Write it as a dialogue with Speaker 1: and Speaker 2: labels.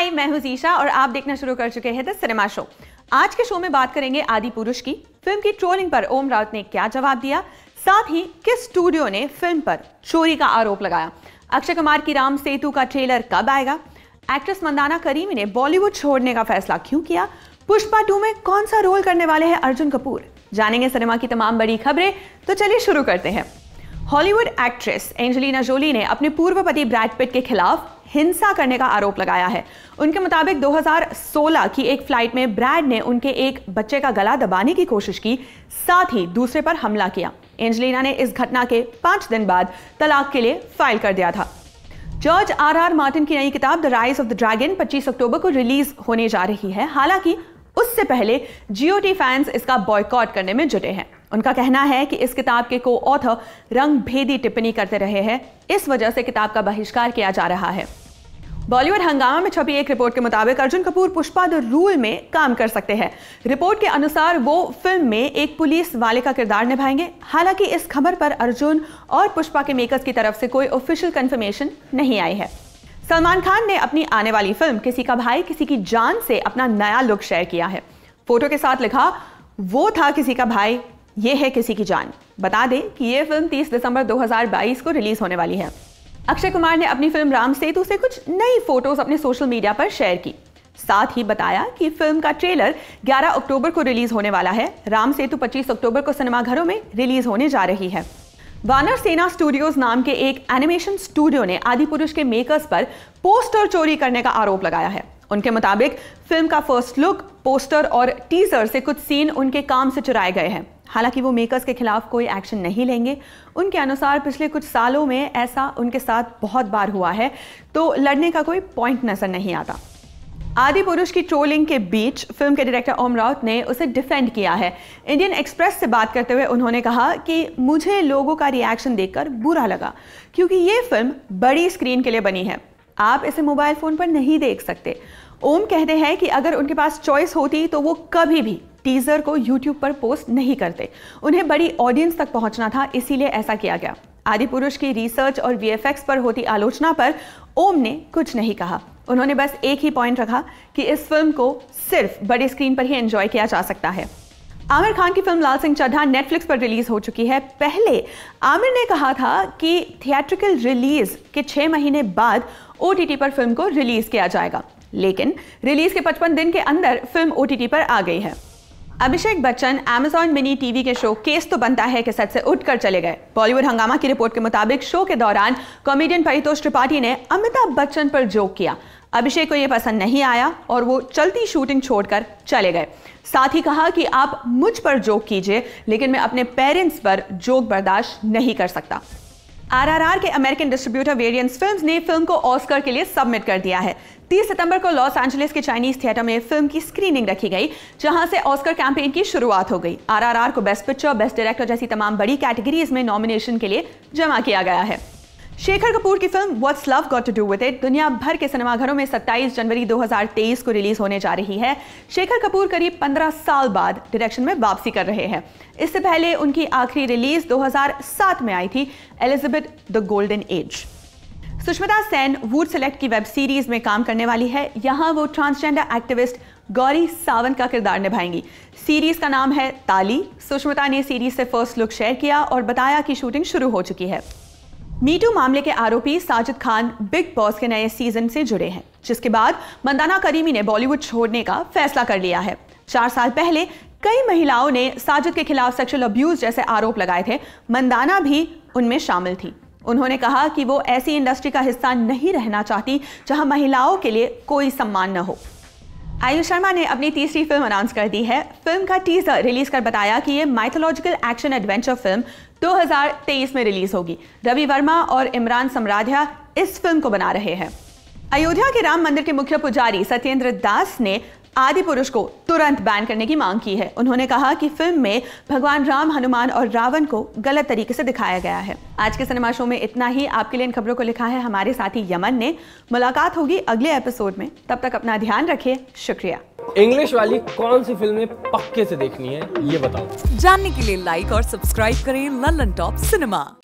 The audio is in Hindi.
Speaker 1: हाय मैं हूं जीशा और आप देखना शुरू कर चुके हैं द सिनेमा शो आज के शो में बात करेंगे आदि पुरुष की फिल्म की ट्रोलिंग पर ओम राउत ने क्या जवाब दिया साथ ही किस स्टूडियो ने फिल्म पर चोरी का आरोप लगाया अक्षय कुमार की राम सेतु का ट्रेलर कब आएगा एक्ट्रेस मंदाना करीमी ने बॉलीवुड छोड़ने का फैसला क्यों किया पुष्पा टू में कौन सा रोल करने वाले हैं अर्जुन कपूर जानेंगे सिनेमा की तमाम बड़ी खबरें तो चलिए शुरू करते हैं हॉलीवुड एक्ट्रेस एंजेलिना जोली ने अपने पूर्व पति ब्रैड पिट के खिलाफ हिंसा करने का आरोप लगाया है उनके मुताबिक 2016 की एक फ्लाइट में ब्रैड ने उनके एक बच्चे का गला दबाने की कोशिश की साथ ही दूसरे पर हमला किया एंजेलिना ने इस घटना के पांच दिन बाद तलाक के लिए फाइल कर दिया था जॉर्ज आर आर मार्टिन की नई किताब the Rise of the Dragon 25 अक्टूबर को रिलीज होने जा रही है हालांकि उससे पहले जियोटी फैंस इसका बॉयकॉट करने में जुटे हैं उनका कहना है कि इस किताब के को ऑथर रंग भेदी टिप्पणी करते रहे हैं इस वजह से किताब का बहिष्कार किया जा रहा है बॉलीवुड हंगामा में छपी एक रिपोर्ट के मुताबिक अर्जुन कपूर पुष्पा द रूल में काम कर सकते हैं रिपोर्ट के अनुसार वो फिल्म में एक पुलिस वाले का किरदार निभाएंगे हालांकि इस खबर पर अर्जुन और पुष्पा के मेकर्स की तरफ से कोई ऑफिशियल कंफर्मेशन नहीं आई है सलमान खान ने अपनी आने वाली फिल्म किसी का भाई किसी की जान से अपना नया लुक शेयर किया है फोटो के साथ लिखा वो था किसी का भाई ये है किसी की जान बता दें कि ये फिल्म 30 दिसंबर 2022 को रिलीज होने वाली है अक्षय कुमार ने अपनी फिल्म राम सेतु से कुछ नई फोटोज अपने सोशल मीडिया पर शेयर की साथ ही बताया कि फिल्म का ट्रेलर 11 अक्टूबर को रिलीज होने वाला है राम सेतु 25 अक्टूबर को सिनेमाघरों में रिलीज होने जा रही है वानर सेना स्टूडियोज नाम के एक एनिमेशन स्टूडियो ने आदि पुरुष के मेकर्स पर पोस्टर चोरी करने का आरोप लगाया है उनके मुताबिक फिल्म का फर्स्ट लुक पोस्टर और टीजर से कुछ सीन उनके काम से चुराए गए हैं हालांकि वो मेकर्स के खिलाफ कोई एक्शन नहीं लेंगे उनके अनुसार पिछले कुछ सालों में ऐसा उनके साथ बहुत बार हुआ है तो लड़ने का कोई पॉइंट नज़र नहीं आता आदि पुरुष की ट्रोलिंग के बीच फिल्म के डायरेक्टर ओम राउत ने उसे डिफेंड किया है इंडियन एक्सप्रेस से बात करते हुए उन्होंने कहा कि मुझे लोगों का रिएक्शन देखकर बुरा लगा क्योंकि ये फिल्म बड़ी स्क्रीन के लिए बनी है आप इसे मोबाइल फ़ोन पर नहीं देख सकते ओम कहते हैं कि अगर उनके पास चॉइस होती तो वो कभी भी टीज़र को यूट्यूब पर पोस्ट नहीं करते उन्हें बड़ी ऑडियंस तक पहुंचना था इसीलिए ऐसा किया गया आदि पुरुष की रिसर्च और वी पर होती आलोचना पर ओम ने कुछ नहीं कहा उन्होंने बस एक ही पॉइंट रखा कि इस फिल्म को सिर्फ बड़ी स्क्रीन पर ही एंजॉय किया जा सकता है आमिर खान की फिल्म लाल सिंह चड्ढा नेटफ्लिक्स पर रिलीज हो चुकी है पहले आमिर ने कहा था कि थिएट्रिकल रिलीज के छह महीने बाद ओ पर फिल्म को रिलीज किया जाएगा लेकिन रिलीज के 55 दिन के अंदर फिल्म ओ पर आ गई है Abhishek Bachchan Amazon mini TV के शो केस तो बनता है के सच से उठकर चले गए बॉलीवुड हंगामा की रिपोर्ट के मुताबिक शो के दौरान कॉमेडियन परितोष त्रिपाठी ने अमिताभ बच्चन पर जोक किया अभिषेक को यह पसंद नहीं आया और वो चलती शूटिंग छोड़कर चले गए साथ ही कहा कि आप मुझ पर जोक कीजिए लेकिन मैं अपने पेरेंट्स पर जोक बर्दाश्त नहीं कर सकता आरआरआर के अमेरिकन डिस्ट्रीब्यूटर वेरियंस फिल्म्स ने फिल्म को ऑस्कर के लिए सबमिट कर दिया है 30 सितंबर को लॉस एंजलिस के चाइनीज थिएटर में फिल्म की स्क्रीनिंग रखी गई जहां से ऑस्कर कैंपेन की शुरुआत हो गई आरआरआर को बेस्ट पिक्चर बेस्ट डायरेक्टर जैसी तमाम बड़ी कैटेगरीज में नॉमिनेशन के लिए जमा किया गया है शेखर कपूर की film what's love got to do with it दुनिया भर के सिनेमाघरों में 27 जनवरी 2023 को रिलीज होने जा रही है शेखर कपूर करीब 15 साल बाद डायरेक्शन में वापसी कर रहे हैं इससे पहले उनकी आखिरी रिलीज 2007 में आई थी Elizabeth the golden age Sushmita Sen would select की वेब सीरीज में काम करने वाली है यहाँ वो ट्रांसजेंडर एक्टिविस्ट गौरी सावंत का किरदार निभाएंगी सीरीज का नाम है ताली सुष्मिता ने सीरीज से फर्स्ट लुक शेयर किया और बताया कि शूटिंग शुरू हो चुकी है मीटू मामले के आरोपी साजिद खान बिग बॉस के नए सीजन से जुड़े हैं जिसके बाद मंदाना करीमी ने बॉलीवुड छोड़ने का फैसला कर लिया है चार साल पहले कई महिलाओं ने साजिद के खिलाफ सेक्सुअल अब्यूज जैसे आरोप लगाए थे मंदाना भी उनमें शामिल थी उन्होंने कहा कि वो ऐसी इंडस्ट्री का हिस्सा नहीं रहना चाहती जहां महिलाओं के लिए कोई सम्मान न हो आयुष शर्मा ने अपनी तीसरी फिल्म अनाउंस कर दी है फिल्म का टीजर रिलीज कर बताया कि ये माइथोलॉजिकल एक्शन एडवेंचर फिल्म 2023 में रिलीज होगी रवि वर्मा और इमरान समराध्या इस फिल्म को बना रहे हैं अयोध्या के राम मंदिर के मुख्य पुजारी सत्येंद्र दास ने आदि पुरुष को तुरंत बैन करने की मांग की है उन्होंने कहा कि फिल्म में भगवान राम हनुमान और रावण को गलत तरीके से दिखाया गया है आज के सिनेमा शो में इतना ही आपके लिए इन खबरों को लिखा है हमारे साथी यमन ने मुलाकात होगी अगले एपिसोड में तब तक अपना ध्यान रखिए शुक्रिया इंग्लिश वाली कौन सी फिल्में पक्के से देखनी है ये बताओ जानने के लिए लाइक और सब्सक्राइब करें लल्लन टॉप सिनेमा